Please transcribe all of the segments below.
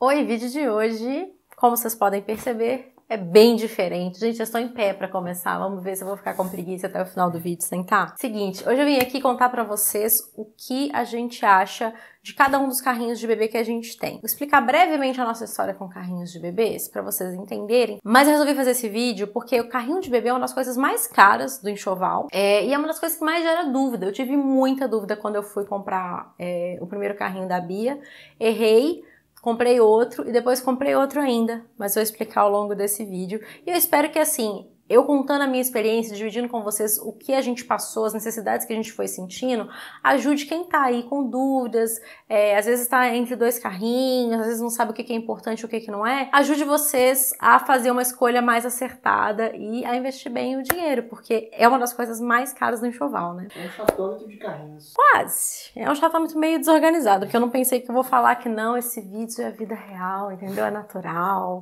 Oi, vídeo de hoje, como vocês podem perceber, é bem diferente. Gente, eu estou em pé para começar. Vamos ver se eu vou ficar com preguiça até o final do vídeo sentar. Tá? Seguinte, hoje eu vim aqui contar para vocês o que a gente acha de cada um dos carrinhos de bebê que a gente tem. Vou explicar brevemente a nossa história com carrinhos de bebês para vocês entenderem. Mas eu resolvi fazer esse vídeo porque o carrinho de bebê é uma das coisas mais caras do enxoval é, e é uma das coisas que mais gera dúvida. Eu tive muita dúvida quando eu fui comprar é, o primeiro carrinho da Bia. Errei comprei outro e depois comprei outro ainda, mas vou explicar ao longo desse vídeo. E eu espero que assim, eu contando a minha experiência, dividindo com vocês o que a gente passou, as necessidades que a gente foi sentindo, ajude quem tá aí com dúvidas, é, às vezes está entre dois carrinhos, às vezes não sabe o que é importante e o que não é. Ajude vocês a fazer uma escolha mais acertada e a investir bem o dinheiro, porque é uma das coisas mais caras do enxoval, né? É um chatômetro de carrinhos. Quase. É um chatômetro meio desorganizado, porque eu não pensei que eu vou falar que não, esse vídeo é a vida real, entendeu? É natural.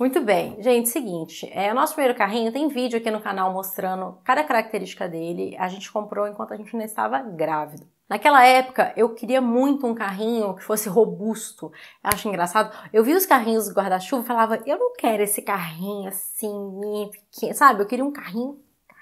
Muito bem. Gente, seguinte, é, o nosso primeiro carrinho tem vídeo aqui no canal mostrando cada característica dele. A gente comprou enquanto a gente não estava grávida. Naquela época, eu queria muito um carrinho que fosse robusto. Eu acho engraçado. Eu vi os carrinhos guarda-chuva e falava, eu não quero esse carrinho assim, pequeno, sabe? Eu queria um carrinho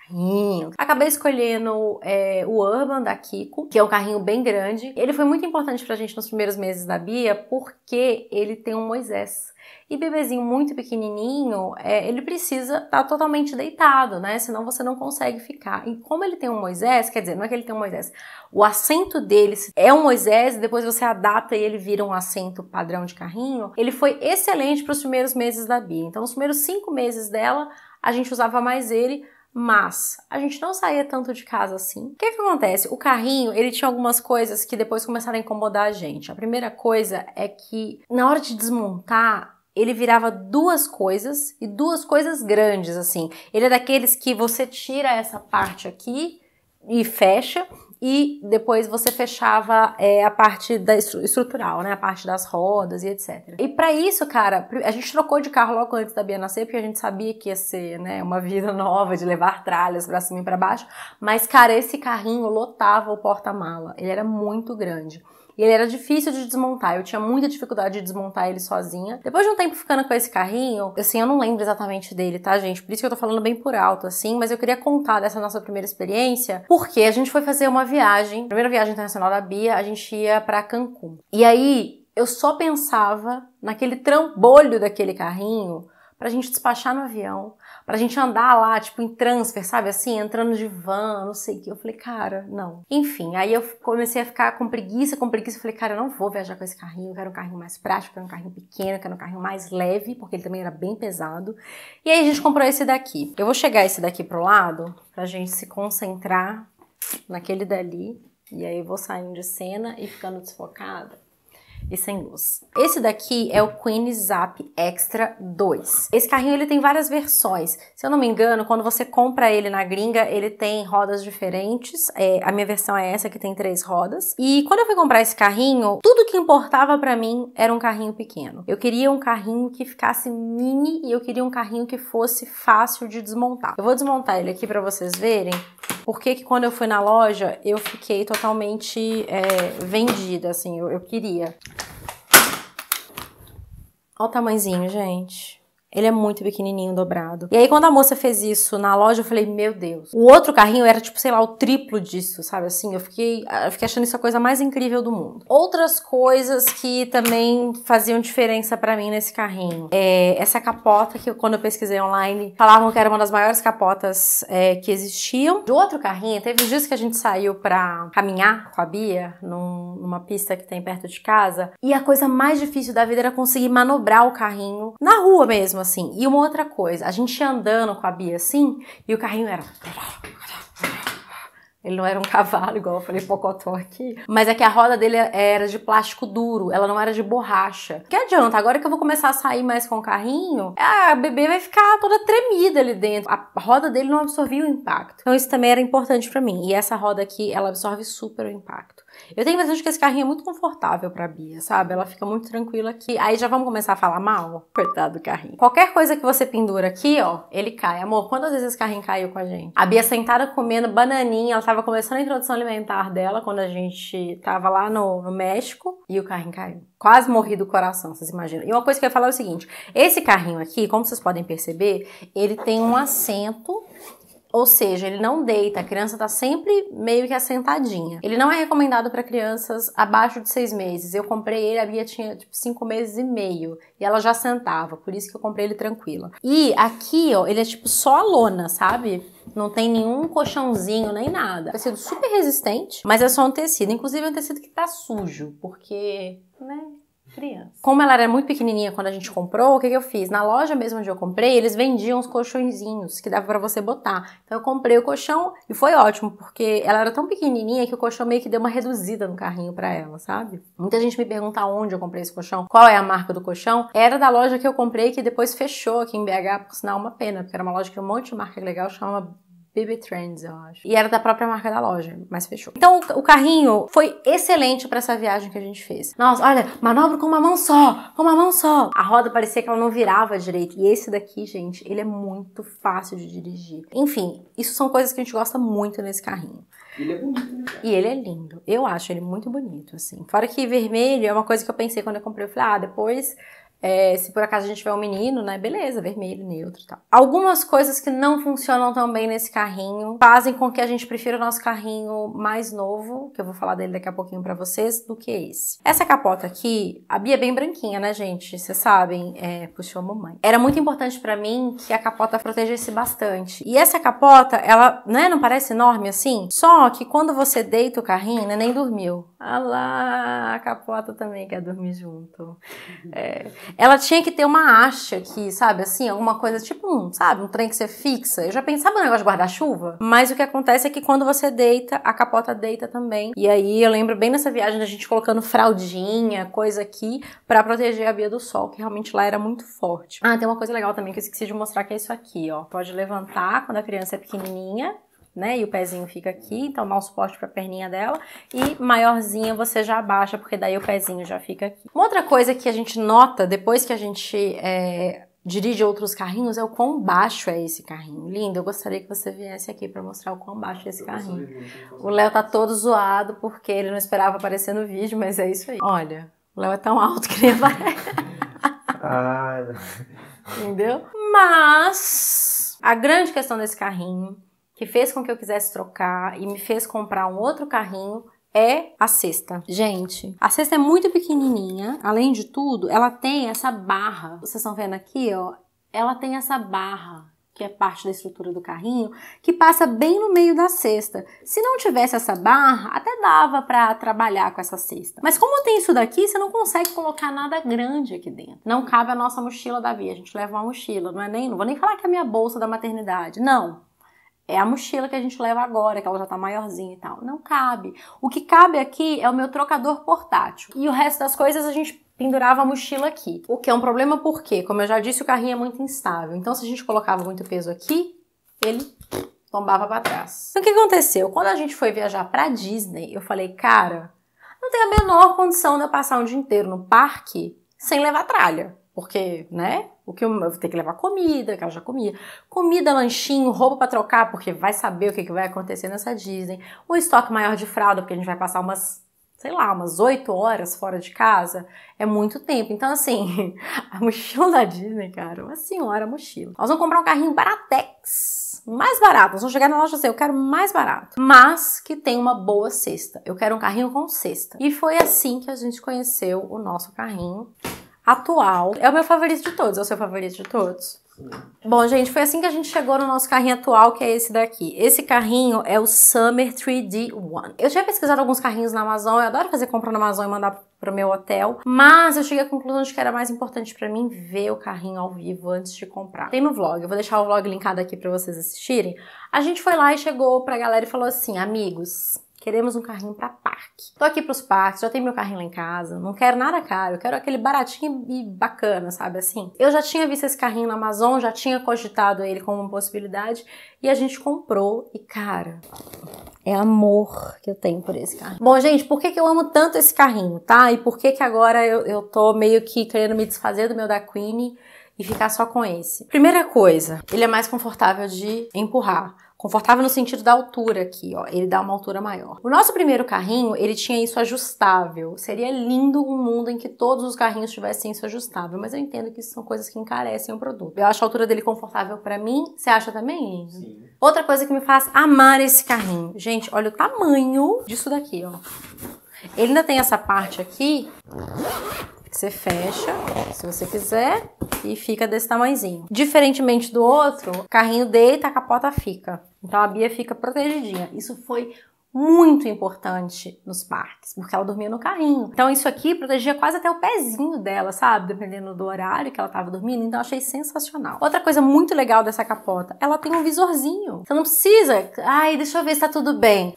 carrinho. Acabei escolhendo é, o Urban da Kiko, que é um carrinho bem grande. Ele foi muito importante pra gente nos primeiros meses da Bia, porque ele tem um Moisés. E bebezinho muito pequenininho, é, ele precisa estar tá totalmente deitado, né? Senão você não consegue ficar. E como ele tem um Moisés, quer dizer, não é que ele tem um Moisés, o assento dele é um Moisés, e depois você adapta e ele vira um assento padrão de carrinho. Ele foi excelente para os primeiros meses da Bia. Então, nos primeiros cinco meses dela, a gente usava mais ele mas a gente não saía tanto de casa assim. O que, que acontece? O carrinho, ele tinha algumas coisas que depois começaram a incomodar a gente. A primeira coisa é que na hora de desmontar, ele virava duas coisas e duas coisas grandes assim. Ele é daqueles que você tira essa parte aqui e fecha e depois você fechava é, a parte da estrutural, né? A parte das rodas e etc. E para isso, cara, a gente trocou de carro logo antes da Bia nascer, porque a gente sabia que ia ser, né, uma vida nova de levar tralhas para cima e para baixo. Mas, cara, esse carrinho lotava o porta-mala. Ele era muito grande. E ele era difícil de desmontar. Eu tinha muita dificuldade de desmontar ele sozinha. Depois de um tempo ficando com esse carrinho, assim, eu não lembro exatamente dele, tá, gente? Por isso que eu tô falando bem por alto, assim, mas eu queria contar dessa nossa primeira experiência, porque a gente foi fazer uma viagem, primeira viagem internacional da Bia, a gente ia para Cancún. E aí, eu só pensava naquele trambolho daquele carrinho pra gente despachar no avião, pra gente andar lá, tipo, em transfer, sabe assim, entrando de van, não sei o que. Eu falei, cara, não. Enfim, aí eu comecei a ficar com preguiça, com preguiça. Eu falei, cara, eu não vou viajar com esse carrinho, eu quero um carrinho mais prático, eu quero um carrinho pequeno, eu quero um carrinho mais leve, porque ele também era bem pesado. E aí a gente comprou esse daqui. Eu vou chegar esse daqui pro lado, pra gente se concentrar naquele dali. E aí eu vou saindo de cena e ficando desfocada e sem luz. Esse daqui é o Queen Zap Extra 2. Esse carrinho ele tem várias versões. Se eu não me engano, quando você compra ele na gringa, ele tem rodas diferentes. É, a minha versão é essa que tem três rodas. E quando eu fui comprar esse carrinho, tudo que importava para mim era um carrinho pequeno. Eu queria um carrinho que ficasse mini e eu queria um carrinho que fosse fácil de desmontar. Eu vou desmontar ele aqui para vocês verem por que, que quando eu fui na loja, eu fiquei totalmente é, vendida, assim, eu, eu queria. Olha o tamanzinho, gente. Ele é muito pequenininho, dobrado. E aí, quando a moça fez isso na loja, eu falei, meu Deus. O outro carrinho era, tipo, sei lá, o triplo disso, sabe? Assim, eu fiquei, ah, eu fiquei achando isso a coisa mais incrível do mundo. Outras coisas que também faziam diferença para mim nesse carrinho. É, essa capota que, quando eu pesquisei online, falavam que era uma das maiores capotas é, que existiam. De outro carrinho, teve dias que a gente saiu pra caminhar com a Bia, num, numa pista que tem perto de casa, e a coisa mais difícil da vida era conseguir manobrar o carrinho na rua mesmo mesmo, assim. E uma outra coisa, a gente ia andando com a Bia assim, e o carrinho era. Ele não era um cavalo, igual eu falei pocotó aqui. Mas é que a roda dele era de plástico duro, ela não era de borracha. Que adianta, agora que eu vou começar a sair mais com o carrinho, a bebê vai ficar toda tremida ali dentro. A roda dele não absorvia o impacto. Então isso também era importante para mim. E essa roda aqui, ela absorve super o impacto. Eu tenho a impressão de que esse carrinho é muito confortável pra Bia, sabe? Ela fica muito tranquila aqui. Aí já vamos começar a falar mal. Coitado do carrinho. Qualquer coisa que você pendura aqui, ó, ele cai. Amor, quantas vezes esse carrinho caiu com a gente? A Bia sentada comendo bananinha, ela tava começando a introdução alimentar dela quando a gente tava lá no, no México e o carrinho caiu. Quase morri do coração, vocês imaginam. E uma coisa que eu ia falar é o seguinte: esse carrinho aqui, como vocês podem perceber, ele tem um assento ou seja, ele não deita, a criança está sempre meio que assentadinha. Ele não é recomendado para crianças abaixo de seis meses. Eu comprei ele, a Bia tinha tipo cinco meses e meio e ela já sentava, por isso que eu comprei ele tranquila. E aqui, ó, ele é tipo só a lona, sabe? Não tem nenhum colchãozinho nem nada. Tecido super resistente, mas é só um tecido. Inclusive é um tecido que tá sujo, porque, né? criança. Como ela era muito pequenininha quando a gente comprou, o que, que eu fiz? Na loja mesmo onde eu comprei, eles vendiam os colchõezinhos que dava para você botar. Então eu comprei o colchão e foi ótimo, porque ela era tão pequenininha que o colchão meio que deu uma reduzida no carrinho para ela, sabe? Muita gente me pergunta onde eu comprei esse colchão, qual é a marca do colchão. Era da loja que eu comprei que depois fechou aqui em BH, por sinal, uma pena, porque era uma loja que um monte de marca legal chama BB Trends, eu acho. E era da própria marca da loja, mas fechou. Então o, carrinho foi excelente para essa viagem que a gente fez. Nossa, olha, manobra com uma mão só, com uma mão só. A roda parecia que ela não virava direito. E esse daqui, gente, ele é muito fácil de dirigir. Enfim, isso são coisas que a gente gosta muito nesse carrinho. Ele é bonito, né? E ele é lindo. Eu acho ele muito bonito, assim. Fora que vermelho é uma coisa que eu pensei quando eu comprei. Eu falei, ah, depois é, se por acaso a gente tiver um menino, né? Beleza, vermelho, neutro e tal. Algumas coisas que não funcionam tão bem nesse carrinho fazem com que a gente prefira o nosso carrinho mais novo, que eu vou falar dele daqui a pouquinho para vocês, do que esse. Essa capota aqui, a Bia é bem branquinha, né, gente? Vocês sabem, é, puxou a mamãe. Era muito importante para mim que a capota protegesse bastante. E essa capota, ela, né, não parece enorme assim? Só que quando você deita o carrinho, né, nem dormiu. Ah lá, a capota também quer dormir junto. É ela tinha que ter uma haste aqui, sabe? Assim, alguma coisa tipo um, sabe? Um trem que você fixa. Eu já pensava no negócio de guarda-chuva, mas o que acontece é que quando você deita, a capota deita também. E aí eu lembro bem nessa viagem da gente colocando fraldinha, coisa aqui, para proteger a via do sol, que realmente lá era muito forte. Ah, tem uma coisa legal também que eu esqueci de mostrar que é isso aqui, ó. Pode levantar quando a criança é pequenininha né? E o pezinho fica aqui, então dá um suporte para a perninha dela. E maiorzinha você já abaixa, porque daí o pezinho já fica aqui. Uma outra coisa que a gente nota depois que a gente é, dirige outros carrinhos é o quão baixo é esse carrinho. Lindo, eu gostaria que você viesse aqui para mostrar o quão baixo é esse carrinho. O Léo tá todo zoado porque ele não esperava aparecer no vídeo, mas é isso aí. Olha, o Léo é tão alto que ele aparece. Ah. Entendeu? Mas a grande questão desse carrinho que fez com que eu quisesse trocar e me fez comprar um outro carrinho é a cesta. Gente, a cesta é muito pequenininha. Além de tudo, ela tem essa barra. Vocês estão vendo aqui, ó? Ela tem essa barra que é parte da estrutura do carrinho, que passa bem no meio da cesta. Se não tivesse essa barra, até dava para trabalhar com essa cesta. Mas como tem isso daqui, você não consegue colocar nada grande aqui dentro. Não cabe a nossa mochila da via. A gente leva uma mochila, não é nem, não vou nem falar que é a minha bolsa da maternidade. Não, é a mochila que a gente leva agora, que ela já tá maiorzinha e tal. Não cabe. O que cabe aqui é o meu trocador portátil. E o resto das coisas a gente pendurava a mochila aqui. O que é um problema porque, como eu já disse, o carrinho é muito instável. Então, se a gente colocava muito peso aqui, ele tombava para trás. Então, o que aconteceu? Quando a gente foi viajar para Disney, eu falei, cara, não tem a menor condição de eu passar um dia inteiro no parque sem levar tralha porque, né? O que eu, eu vou ter que levar comida, que ela já comia. Comida, lanchinho, roupa para trocar, porque vai saber o que, que vai acontecer nessa Disney. Um estoque maior de fralda, porque a gente vai passar umas sei lá, umas 8 horas fora de casa, é muito tempo. Então, assim, a mochila da Disney, cara, uma senhora mochila. Nós vamos comprar um carrinho Baratex, mais barato. Nós vamos chegar na loja assim, eu quero mais barato, mas que tem uma boa cesta. Eu quero um carrinho com cesta. E foi assim que a gente conheceu o nosso carrinho atual. É o meu favorito de todos, é o seu favorito de todos? Bom, gente, foi assim que a gente chegou no nosso carrinho atual, que é esse daqui. Esse carrinho é o Summer 3D One. Eu tinha pesquisado alguns carrinhos na Amazon, eu adoro fazer compra na Amazon e mandar pro meu hotel, mas eu cheguei à conclusão de que era mais importante para mim ver o carrinho ao vivo antes de comprar. Tem no vlog, eu vou deixar o vlog linkado aqui para vocês assistirem. A gente foi lá e chegou pra galera e falou assim: "Amigos, Queremos um carrinho para parque. Tô aqui pros parques, já tenho meu carrinho lá em casa, não quero nada caro, eu quero aquele baratinho e bacana, sabe assim? Eu já tinha visto esse carrinho na Amazon, já tinha cogitado ele como uma possibilidade e a gente comprou e cara, é amor que eu tenho por esse carrinho. Bom, gente, por que, que eu amo tanto esse carrinho, tá? E por que, que agora eu, eu tô meio que querendo me desfazer do meu da Queen e ficar só com esse? Primeira coisa, ele é mais confortável de empurrar. Confortável no sentido da altura aqui, ó. Ele dá uma altura maior. O nosso primeiro carrinho, ele tinha isso ajustável. Seria lindo um mundo em que todos os carrinhos tivessem isso ajustável, mas eu entendo que isso são coisas que encarecem o produto. Eu acho a altura dele confortável para mim. Você acha também, Sim. Outra coisa que me faz amar esse carrinho. Gente, olha o tamanho disso daqui, ó. Ele ainda tem essa parte aqui você fecha, se você quiser, e fica desse tamanhozinho. Diferentemente do outro, o carrinho deita, a capota fica. Então a Bia fica protegidinha. Isso foi muito importante nos parques, porque ela dormia no carrinho. Então isso aqui protegia quase até o pezinho dela, sabe? Dependendo do horário que ela estava dormindo, então eu achei sensacional. Outra coisa muito legal dessa capota, ela tem um visorzinho. Você não precisa, ai, deixa eu ver se tá tudo bem.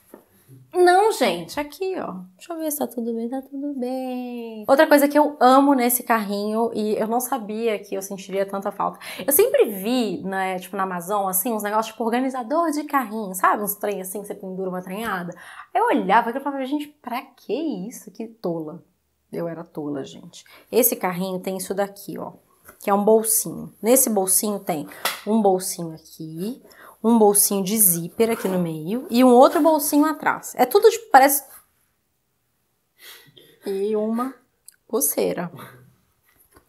Não, gente, aqui, ó. Deixa eu ver se tá tudo bem. Tá tudo bem. Outra coisa que eu amo nesse carrinho, e eu não sabia que eu sentiria tanta falta. Eu sempre vi, né, tipo, na Amazon, assim, uns negócios tipo organizador de carrinho, sabe? Uns trem assim, que você pendura uma tranhada. Eu olhava e falava, gente, pra que isso? Que tola. Eu era tola, gente. Esse carrinho tem isso daqui, ó. Que é um bolsinho. Nesse bolsinho tem um bolsinho aqui, um bolsinho de zíper aqui no meio e um outro bolsinho atrás. É tudo tipo, parece e uma pulseira,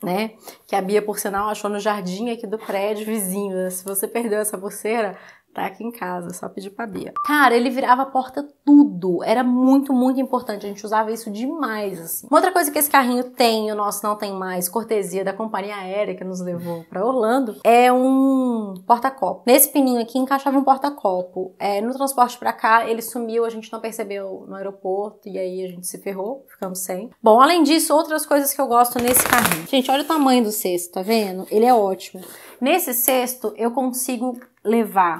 né? Que a Bia, por sinal, achou no jardim aqui do prédio vizinho. Né? Se você perdeu essa pulseira, Tá aqui em casa, só pedir pra Bia. Cara, ele virava a porta tudo. Era muito, muito importante. A gente usava isso demais, assim. Uma outra coisa que esse carrinho tem, o nosso não tem mais, cortesia da companhia aérea que nos levou pra Orlando, é um porta-copo. Nesse pininho aqui encaixava um porta-copo. É, no transporte pra cá, ele sumiu, a gente não percebeu no aeroporto, e aí a gente se ferrou, ficamos sem. Bom, além disso, outras coisas que eu gosto nesse carrinho. Gente, olha o tamanho do cesto, tá vendo? Ele é ótimo. Nesse cesto, eu consigo levar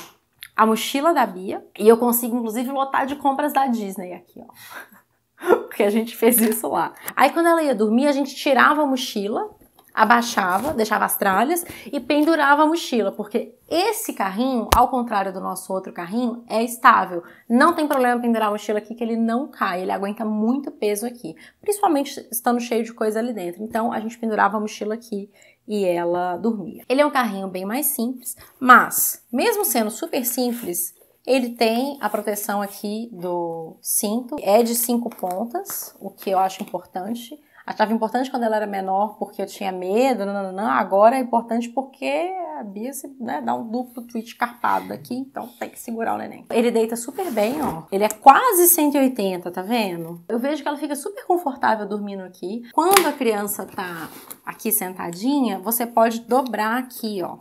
a mochila da Bia e eu consigo, inclusive, lotar de compras da Disney aqui, ó. Porque a gente fez isso lá. Aí quando ela ia dormir, a gente tirava a mochila, abaixava, deixava as tralhas e pendurava a mochila, porque esse carrinho, ao contrário do nosso outro carrinho, é estável. Não tem problema pendurar a mochila aqui que ele não cai, ele aguenta muito peso aqui, principalmente estando cheio de coisa ali dentro. Então a gente pendurava a mochila aqui e ela dormia. Ele é um carrinho bem mais simples, mas mesmo sendo super simples, ele tem a proteção aqui do cinto, é de cinco pontas, o que eu acho importante achava importante quando ela era menor porque eu tinha medo, não, não, não. agora é importante porque a Bia se, né, dá um duplo tweet escarpado aqui, então tem que segurar o neném. Ele deita super bem, ó. Ele é quase 180, tá vendo? Eu vejo que ela fica super confortável dormindo aqui. Quando a criança tá aqui sentadinha, você pode dobrar aqui, ó.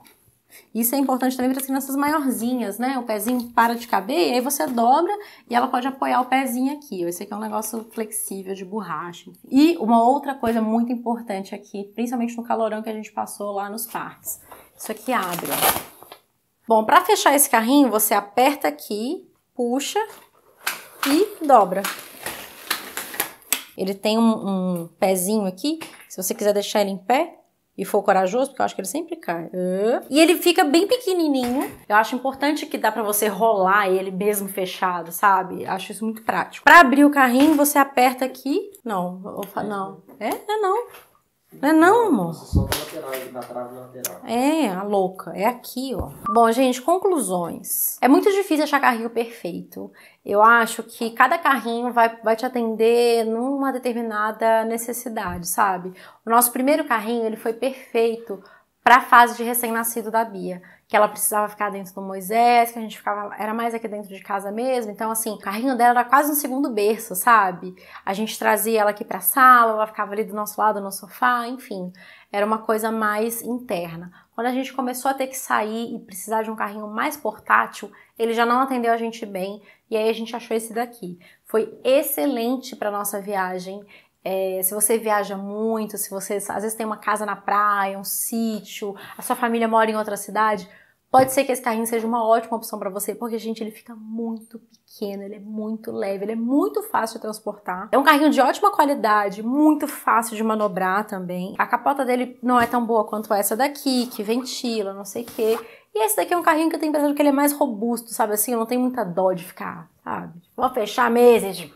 Isso é importante também para as crianças maiorzinhas, né? O pezinho para de caber e aí você dobra e ela pode apoiar o pezinho aqui. Esse aqui é um negócio flexível de borracha. E uma outra coisa muito importante aqui, principalmente no calorão que a gente passou lá nos parques. Isso aqui abre, ó. Bom, para fechar esse carrinho, você aperta aqui, puxa e dobra. Ele tem um, um pezinho aqui, se você quiser deixar ele em pé, e for corajoso, porque eu acho que ele sempre cai. E ele fica bem pequenininho. Eu acho importante que dá para você rolar ele mesmo fechado, sabe? Acho isso muito prático. Para abrir o carrinho, você aperta aqui. Não, não. É? É não. Não é não, amor? É, a louca. É aqui, ó. Bom, gente, conclusões. É muito difícil achar carrinho perfeito. Eu acho que cada carrinho vai, vai te atender numa determinada necessidade, sabe? O nosso primeiro carrinho, ele foi perfeito para a fase de recém-nascido da Bia que ela precisava ficar dentro do Moisés, que a gente ficava, era mais aqui dentro de casa mesmo. Então, assim, o carrinho dela era quase um segundo berço, sabe? A gente trazia ela aqui pra sala, ela ficava ali do nosso lado no sofá, enfim. Era uma coisa mais interna. Quando a gente começou a ter que sair e precisar de um carrinho mais portátil, ele já não atendeu a gente bem e aí a gente achou esse daqui. Foi excelente para nossa viagem. É, se você viaja muito, se você às vezes tem uma casa na praia, um sítio, a sua família mora em outra cidade, Pode ser que esse carrinho seja uma ótima opção para você, porque, gente, ele fica muito pequeno, ele é muito leve, ele é muito fácil de transportar. É um carrinho de ótima qualidade, muito fácil de manobrar também. A capota dele não é tão boa quanto essa daqui, que ventila, não sei o quê. E esse daqui é um carrinho que eu tenho pensado que ele é mais robusto, sabe assim? Não tem muita dó de ficar, sabe? Vou fechar a mesa e...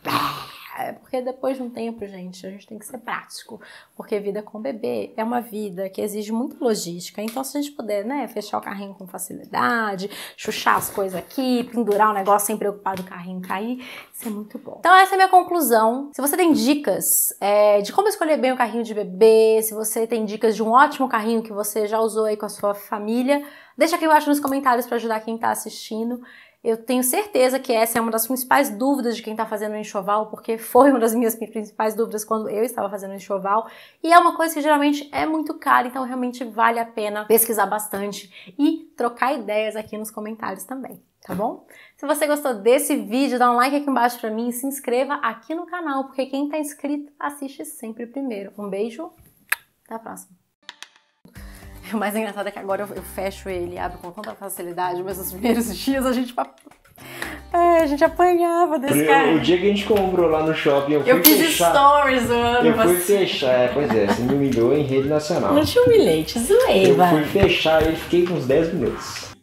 É porque depois de um tempo, gente, a gente tem que ser prático. Porque vida com bebê é uma vida que exige muita logística. Então, se a gente puder, né, fechar o carrinho com facilidade, chuchar as coisas aqui, pendurar o negócio sem preocupar do carrinho cair, isso é muito bom. Então, essa é a minha conclusão. Se você tem dicas é, de como escolher bem o carrinho de bebê, se você tem dicas de um ótimo carrinho que você já usou aí com a sua família, deixa aqui embaixo nos comentários para ajudar quem está assistindo. Eu tenho certeza que essa é uma das principais dúvidas de quem está fazendo o enxoval, porque foi uma das minhas principais dúvidas quando eu estava fazendo o enxoval, e é uma coisa que geralmente é muito cara, então realmente vale a pena pesquisar bastante e trocar ideias aqui nos comentários também, tá bom? Se você gostou desse vídeo, dá um like aqui embaixo pra mim e se inscreva aqui no canal, porque quem está inscrito assiste sempre primeiro. Um beijo, até a próxima! O mais engraçado é que agora eu, fecho ele, abro com tanta facilidade, mas nos primeiros dias a gente é, a gente apanhava desse eu, cara. O dia que a gente comprou lá no shopping, eu fui Eu fiz fechar, stories, mano. Eu fui fechar, é, pois é, você me humilhou em rede nacional. Não te humilhei, te zoei, Eu vai. fui fechar e fiquei com uns 10 minutos.